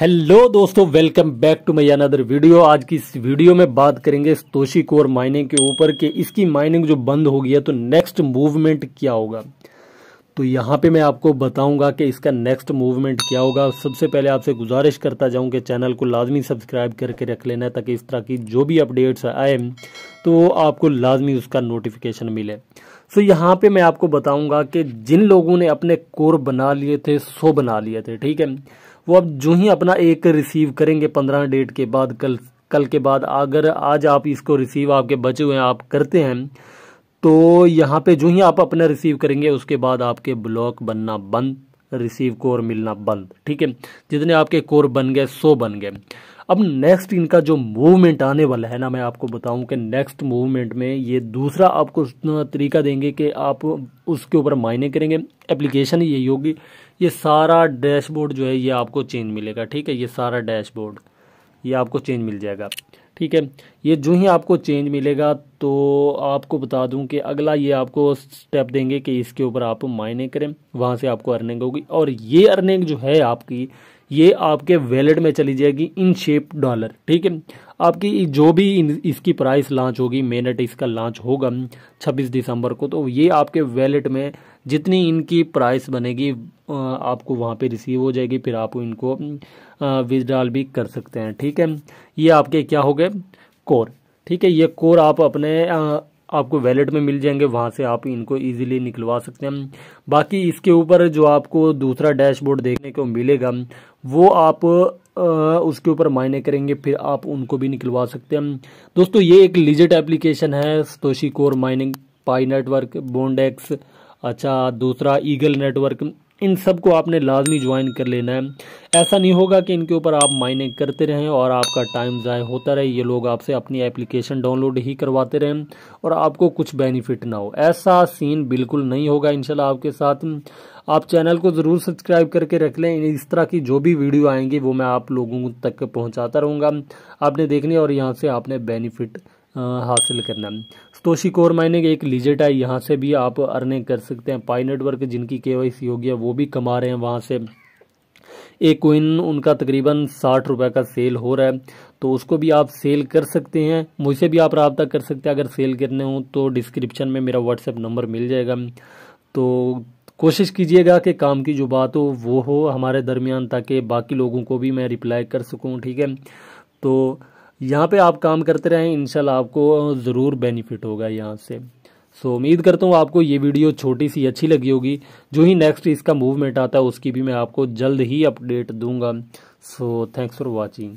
hello दोस्तों welcome back to my another video आज की इस वीडियो में बात करेंगे तोशी कोर माइनिंग के ऊपर कि इसकी माइनिंग जो बंद हो गई है तो नेक्स्ट मूवमेंट क्या होगा तो यहाँ पे मैं आपको बताऊंगा कि इसका नेक्स्ट मूवमेंट क्या होगा सबसे पहले आपसे गुजारिश करता जाऊँ कि चैनल को लाजमी सब्सक्राइब करके रख लेना ताकि इस तरह की जो भी अपडेट्स आए तो आपको लाजमी उसका नोटिफिकेशन मिले सो यहाँ पे मैं आपको बताऊंगा कि जिन लोगों ने अपने कोर बना लिए थे सो बना लिए थे ठीक है वो अब जो ही अपना एक रिसीव करेंगे पंद्रह डेट के बाद कल कल के बाद अगर आज आप इसको रिसीव आपके बचे हुए हैं आप करते हैं तो यहाँ पे जो ही आप अपना रिसीव करेंगे उसके बाद आपके ब्लॉक बनना बंद रिसीव कोर मिलना बंद ठीक है जितने आपके कोर बन गए सो बन गए अब नेक्स्ट इनका जो मूवमेंट आने वाला है ना मैं आपको बताऊं कि नेक्स्ट मूवमेंट में ये दूसरा आपको तरीका देंगे कि आप उसके ऊपर मायने करेंगे एप्लीकेशन यही होगी ये सारा डैशबोर्ड जो है ये आपको चेंज मिलेगा ठीक है ये सारा डैशबोर्ड ये आपको चेंज मिल जाएगा ठीक है ये जो ही आपको चेंज मिलेगा तो आपको बता दूं कि अगला ये आपको स्टेप देंगे कि इसके ऊपर आप माइनिंग करें वहाँ से आपको अर्निंग होगी और ये अर्निंग जो है आपकी ये आपके वैलेट में चली जाएगी इन शेप डॉलर ठीक है आपकी जो भी इसकी प्राइस लॉन्च होगी मेनट इसका लॉन्च होगा 26 दिसंबर को तो ये आपके वैलेट में जितनी इनकी प्राइस बनेगी आपको वहाँ पे रिसीव हो जाएगी फिर आप इनको विदड्रॉल भी कर सकते हैं ठीक है ये आपके क्या हो गए कोर ठीक है ये कोर आप अपने आपको वैलेट में मिल जाएंगे वहाँ से आप इनको इजीली निकलवा सकते हैं बाकी इसके ऊपर जो आपको दूसरा डैशबोर्ड देखने को मिलेगा वो आप उसके ऊपर मायने करेंगे फिर आप उनको भी निकलवा सकते हैं दोस्तों ये एक लिजिट एप्लीकेशन है Satoshi Core mining Pi Network Bondex अच्छा दूसरा ईगल नेटवर्क इन सब को आपने लाजमी ज्वाइन कर लेना है ऐसा नहीं होगा कि इनके ऊपर आप माइनिंग करते रहें और आपका टाइम ज़ाय होता रहे ये लोग आपसे अपनी एप्लीकेशन डाउनलोड ही करवाते रहें और आपको कुछ बेनिफिट ना हो ऐसा सीन बिल्कुल नहीं होगा इनशाला आपके साथ आप चैनल को ज़रूर सब्सक्राइब करके रख लें इस तरह की जो भी वीडियो आएंगी वो मैं आप लोगों तक पहुँचाता रहूँगा आपने देखनी और यहाँ से आपने बेनिफिट हासिल करना स्टोशी कोर माइनिंग एक लिजेट है यहाँ से भी आप अर्निंग कर सकते हैं पाई नेटवर्क जिनकी के वाई सी होगी वो भी कमा रहे हैं वहाँ से एक कोइन उनका तकरीबन साठ रुपए का सेल हो रहा है तो उसको भी आप सेल कर सकते हैं मुझसे भी आप रबता कर सकते हैं अगर सेल करने हो तो डिस्क्रिप्शन में मेरा व्हाट्सएप नंबर मिल जाएगा तो कोशिश कीजिएगा कि काम की जो बात हो वो हो हमारे दरमियान ताकि बाकी लोगों को भी मैं रिप्लाई कर सकूँ ठीक है तो यहाँ पे आप काम करते रहें इनशाला आपको ज़रूर बेनिफिट होगा यहाँ से सो उम्मीद करता हूँ आपको ये वीडियो छोटी सी अच्छी लगी होगी जो ही नेक्स्ट इसका मूवमेंट आता है उसकी भी मैं आपको जल्द ही अपडेट दूंगा सो थैंक्स फॉर वॉचिंग